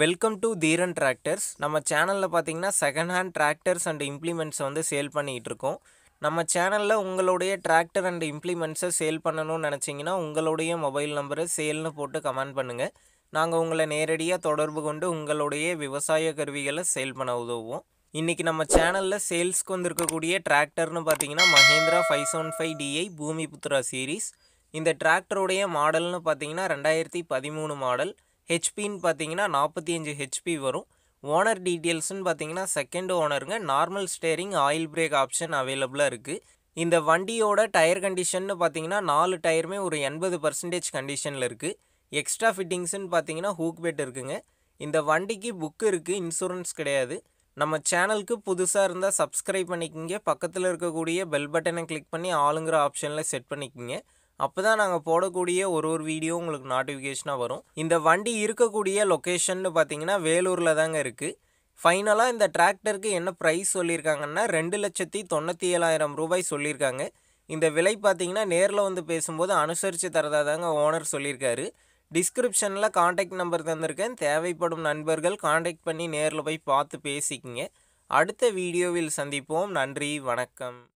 welcome to Dheeran tractors நம்ம சேனலில் பார்த்தீங்கன்னா செகண்ட் ஹேண்ட் டிராக்டர்ஸ் அண்ட் இம்ப்ளிமெண்ட்ஸை வந்து சேல் பண்ணிகிட்டு இருக்கோம் நம்ம சேனலில் உங்களுடைய டிராக்டர் அண்ட் இம்ப்ளிமெண்ட்ஸை சேல் பண்ணணும்னு நினச்சிங்கன்னா உங்களுடைய மொபைல் நம்பரை சேல்னு போட்டு கமெண்ட் பண்ணுங்கள் நாங்கள் உங்களை நேரடியாக தொடர்பு கொண்டு உங்களுடைய விவசாய கருவிகளை சேல் பண்ண உதவுவோம் இன்றைக்கி நம்ம சேனலில் சேல்ஸ்க்கு வந்திருக்கக்கூடிய டிராக்டர்னு பார்த்தீங்கன்னா Mahindra five seven five DI Bhoomi Putra series இந்த டிராக்டருடைய மாடல்னு பார்த்தீங்கன்னா ரெண்டாயிரத்தி பதிமூணு மாடல் ஹெச்பின்னு பார்த்தீங்கன்னா நாற்பத்தி அஞ்சு ஹெச்பி வரும் ஓனர் டீட்டெயில்ஸ்னு பார்த்தீங்கன்னா செகண்ட் ஓனருங்க normal steering oil brake option அவைலபிளாக இருக்குது இந்த வண்டியோட டயர் கண்டிஷன்னு பார்த்தீங்கன்னா நாலு டயருமே ஒரு எண்பது பர்சன்டேஜ் கண்டிஷனில் இருக்குது எக்ஸ்ட்ரா ஃபிட்டிங்ஸ்னு பார்த்தீங்கன்னா ஹூக் பெட் இருக்குங்க இந்த வண்டிக்கு புக்கு இருக்குது இன்சூரன்ஸ் கிடையாது நம்ம சேனலுக்கு புதுசாக இருந்தால் சப்ஸ்கிரைப் பண்ணிக்கிங்க பக்கத்தில் இருக்கக்கூடிய பெல் பட்டனை கிளிக் பண்ணி ஆளுங்கிற ஆப்ஷனில் செட் பண்ணிக்கிங்க அப்போ தான் நாங்கள் போடக்கூடிய ஒரு ஒரு வீடியோ உங்களுக்கு நோட்டிஃபிகேஷனாக வரும் இந்த வண்டி இருக்கக்கூடிய லொக்கேஷன் பார்த்தீங்கன்னா வேலூரில் தாங்க இருக்குது ஃபைனலாக இந்த டிராக்டருக்கு என்ன ப்ரைஸ் சொல்லியிருக்காங்கன்னா ரெண்டு லட்சத்தி தொண்ணூற்றி ஏழாயிரம் ரூபாய் சொல்லியிருக்காங்க இந்த விலை பார்த்தீங்கன்னா நேரில் வந்து பேசும்போது அனுசரித்து தரதாக தாங்க ஓனர் சொல்லியிருக்காரு டிஸ்கிரிப்ஷனில் காண்டாக்ட் நம்பர் தந்திருக்கேன் தேவைப்படும் நண்பர்கள் காண்டாக்ட் பண்ணி நேரில் போய் பார்த்து பேசிக்கிங்க அடுத்த வீடியோவில் சந்திப்போம் நன்றி வணக்கம்